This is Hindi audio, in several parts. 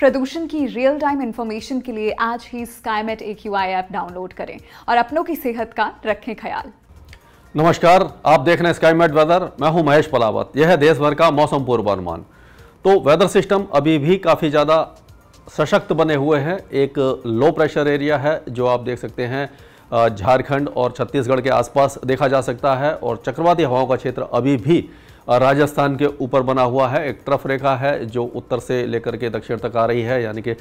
प्रदूषण की रियल टाइम इंफॉर्मेशन के लिए आज ही Skymet A Q app download करें और अपनों की सेहत का रखें ख्याल नमस्कार आप देख रहे हैं स्काईमेट वेदर मैं हूं महेश पलावत यह है देश भर का मौसम पूर्वानुमान तो वेदर सिस्टम अभी भी काफ़ी ज़्यादा सशक्त बने हुए हैं एक लो प्रेशर एरिया है जो आप देख सकते हैं झारखंड और छत्तीसगढ़ के आसपास देखा जा सकता है और चक्रवाती हवाओं का क्षेत्र अभी भी राजस्थान के ऊपर बना हुआ है एक ट्रफ रेखा है जो उत्तर से लेकर के दक्षिण तक आ रही है यानी कि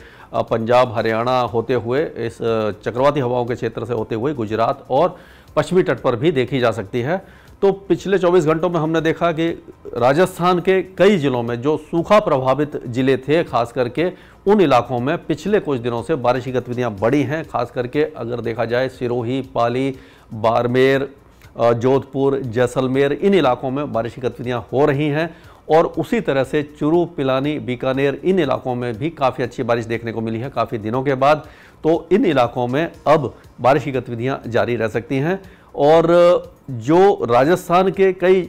पंजाब हरियाणा होते हुए इस चक्रवाती हवाओं के क्षेत्र से होते हुए गुजरात और पश्चिमी तट पर भी देखी जा सकती है तो पिछले 24 घंटों में हमने देखा कि राजस्थान के कई ज़िलों में जो सूखा प्रभावित ज़िले थे खास करके उन इलाकों में पिछले कुछ दिनों से बारिश की गतिविधियाँ बढ़ी हैं खास करके अगर देखा जाए सिरोही पाली बाड़मेर जोधपुर जैसलमेर इन इलाकों में बारिश की गतिविधियाँ हो रही हैं और उसी तरह से चुरू पिलानी बीकानेर इन इलाकों में भी काफ़ी अच्छी बारिश देखने को मिली है काफ़ी दिनों के बाद तो इन इलाकों में अब बारिश की गतिविधियाँ जारी रह सकती हैं और जो राजस्थान के कई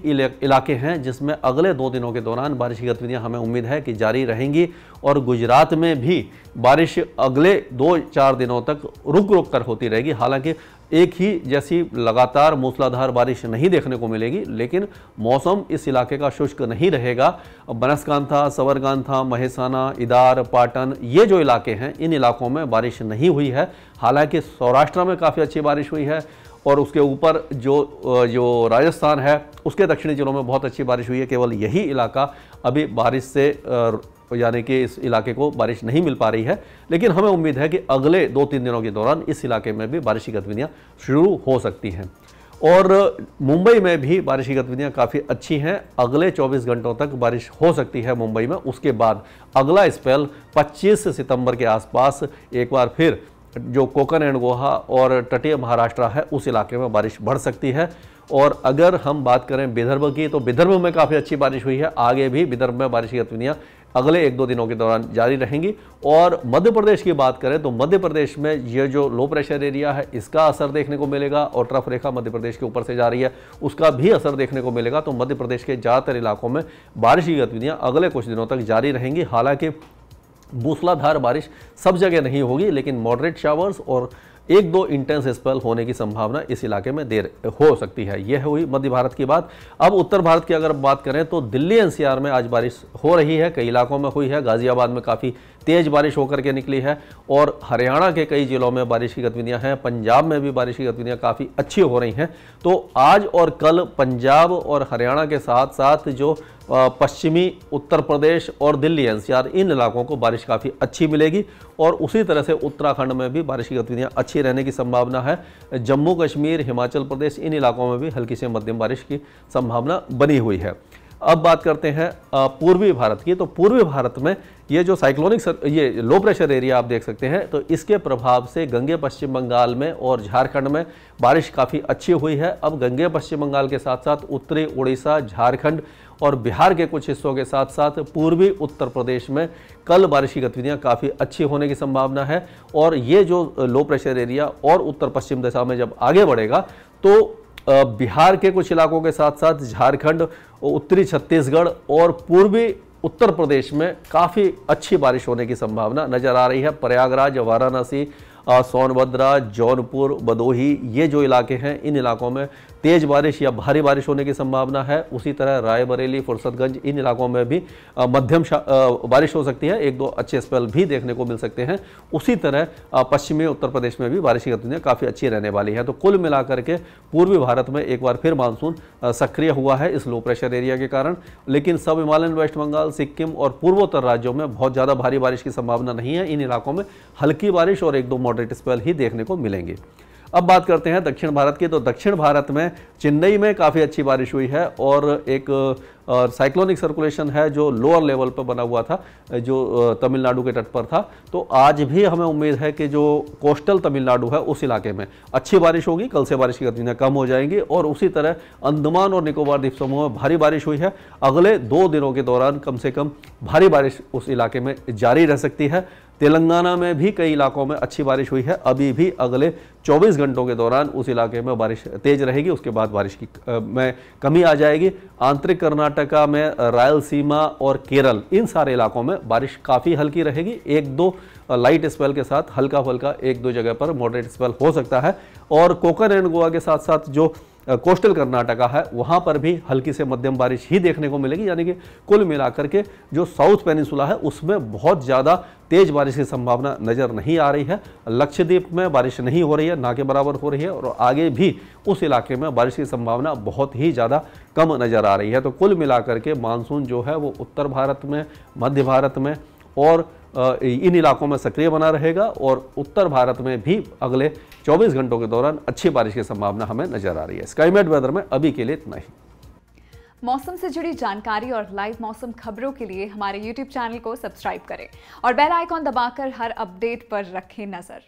इलाके हैं जिसमें अगले दो दिनों के दौरान बारिश की गतिविधियाँ हमें उम्मीद है कि जारी रहेंगी और गुजरात में भी बारिश अगले दो चार दिनों तक रुक रुक कर होती रहेगी हालांकि एक ही जैसी लगातार मूसलाधार बारिश नहीं देखने को मिलेगी लेकिन मौसम इस इलाके का शुष्क नहीं रहेगा बनसकांथा सवरकांथा महेसाना इदार पाटन ये जो इलाके हैं इन इलाकों में बारिश नहीं हुई है हालांकि सौराष्ट्र में काफ़ी अच्छी बारिश हुई है और उसके ऊपर जो जो राजस्थान है उसके दक्षिणी जिलों में बहुत अच्छी बारिश हुई है केवल यही इलाका अभी बारिश से यानी कि इस इलाके को बारिश नहीं मिल पा रही है लेकिन हमें उम्मीद है कि अगले दो तीन दिनों के दौरान इस इलाके में भी बारिश की गतिविधियाँ शुरू हो सकती हैं और मुंबई में भी बारिश की गतिविधियाँ काफ़ी अच्छी हैं अगले 24 घंटों तक बारिश हो सकती है मुंबई में उसके बाद अगला स्पेल 25 सितंबर के आसपास एक बार फिर जो कोकन एंड गोहा और तटीय महाराष्ट्र है उस इलाके में बारिश बढ़ सकती है और अगर हम बात करें विदर्भ की तो विदर्भ में काफ़ी अच्छी बारिश हुई है आगे भी विदर्भ में बारिश की गतिविधियाँ अगले एक दो दिनों के दौरान जारी रहेंगी और मध्य प्रदेश की बात करें तो मध्य प्रदेश में यह जो लो प्रेशर एरिया है इसका असर देखने को मिलेगा और ट्रफ रेखा मध्य प्रदेश के ऊपर से जा रही है उसका भी असर देखने को मिलेगा तो मध्य प्रदेश के ज़्यादातर इलाकों में बारिश की गतिविधियाँ अगले कुछ दिनों तक जारी रहेंगी हालांकि मूसलाधार बारिश सब जगह नहीं होगी लेकिन मॉडरेट शावर्स और एक दो इंटेंस स्पेल होने की संभावना इस इलाके में देर हो सकती है यह हुई मध्य भारत की बात अब उत्तर भारत की अगर बात करें तो दिल्ली एनसीआर में आज बारिश हो रही है कई इलाकों में हुई है गाजियाबाद में काफ़ी तेज़ बारिश होकर के निकली है और हरियाणा के कई ज़िलों में बारिश की गतिविधियाँ हैं पंजाब में भी बारिश की गतिविधियाँ काफ़ी अच्छी हो रही हैं तो आज और कल पंजाब और हरियाणा के साथ साथ जो पश्चिमी उत्तर प्रदेश और दिल्ली एनसीआर इन इलाकों को बारिश काफ़ी अच्छी मिलेगी और उसी तरह से उत्तराखंड में भी बारिश की गतिविधियाँ अच्छी रहने की संभावना है जम्मू कश्मीर हिमाचल प्रदेश इन इलाकों में भी हल्की से मध्यम बारिश की संभावना बनी हुई है अब बात करते हैं पूर्वी भारत की तो पूर्वी भारत में ये जो साइक्लोनिक सर, ये लो प्रेशर एरिया आप देख सकते हैं तो इसके प्रभाव से गंगे पश्चिम बंगाल में और झारखंड में बारिश काफ़ी अच्छी हुई है अब गंगे पश्चिम बंगाल के साथ साथ उत्तरी उड़ीसा झारखंड और बिहार के कुछ हिस्सों के साथ साथ पूर्वी उत्तर प्रदेश में कल बारिश की गतिविधियाँ काफ़ी अच्छी होने की संभावना है और ये जो लो प्रेशर एरिया और उत्तर पश्चिम दिशा में जब आगे बढ़ेगा तो बिहार के कुछ इलाकों के साथ साथ झारखंड उत्तरी छत्तीसगढ़ और पूर्वी उत्तर प्रदेश में काफ़ी अच्छी बारिश होने की संभावना नज़र आ रही है प्रयागराज वाराणसी सोनभद्रा जौनपुर भदोही ये जो इलाके हैं इन इलाकों में तेज़ बारिश या भारी बारिश होने की संभावना है उसी तरह रायबरेली फुर्सतगंज इन इलाकों में भी मध्यम बारिश हो सकती है एक दो अच्छे स्पेल भी देखने को मिल सकते हैं उसी तरह पश्चिमी उत्तर प्रदेश में भी बारिश की गतिविधियाँ काफ़ी अच्छी रहने वाली है तो कुल मिलाकर के पूर्वी भारत में एक बार फिर मानसून सक्रिय हुआ है इस लो प्रेशर एरिया के कारण लेकिन सब हिमालयन वेस्ट बंगाल सिक्किम और पूर्वोत्तर राज्यों में बहुत ज़्यादा भारी बारिश की संभावना नहीं है इन इलाकों में हल्की बारिश और एक दो मॉडरेट स्पेल ही देखने को मिलेंगे अब बात करते हैं दक्षिण भारत की तो दक्षिण भारत में चेन्नई में काफ़ी अच्छी बारिश हुई है और एक साइक्लोनिक सर्कुलेशन है जो लोअर लेवल पर बना हुआ था जो तमिलनाडु के तट पर था तो आज भी हमें उम्मीद है कि जो कोस्टल तमिलनाडु है उस इलाके में अच्छी बारिश होगी कल से बारिश की गतिविधियाँ कम हो जाएंगी और उसी तरह अंडमान और निकोबार द्वीप समूह में भारी बारिश हुई है अगले दो दिनों के दौरान कम से कम भारी बारिश उस इलाके में जारी रह सकती है तेलंगाना में भी कई इलाकों में अच्छी बारिश हुई है अभी भी अगले 24 घंटों के दौरान उस इलाके में बारिश तेज रहेगी उसके बाद बारिश की में कमी आ जाएगी आंतरिक कर्नाटका में रायलसीमा और केरल इन सारे इलाकों में बारिश काफ़ी हल्की रहेगी एक दो लाइट स्पेल के साथ हल्का फुल्का एक दो जगह पर मॉडरेट स्पेल हो सकता है और कोकन एंड गोवा के साथ साथ जो कोस्टल कर्नाटका है वहाँ पर भी हल्की से मध्यम बारिश ही देखने को मिलेगी यानी कि कुल मिलाकर के जो साउथ पेनिसुला है उसमें बहुत ज़्यादा तेज़ बारिश की संभावना नज़र नहीं आ रही है लक्षद्वीप में बारिश नहीं हो रही है ना के बराबर हो रही है और आगे भी उस इलाके में बारिश की संभावना बहुत ही ज़्यादा कम नज़र आ रही है तो कुल मिलाकर के मानसून जो है वो उत्तर भारत में मध्य भारत में और इन इलाकों में सक्रिय बना रहेगा और उत्तर भारत में भी अगले 24 घंटों के दौरान अच्छी बारिश की संभावना हमें नजर आ रही है स्काईमेट वेदर में अभी के लिए इतना ही मौसम से जुड़ी जानकारी और लाइव मौसम खबरों के लिए हमारे YouTube चैनल को सब्सक्राइब करें और बेल आइकॉन दबाकर हर अपडेट पर रखें नज़र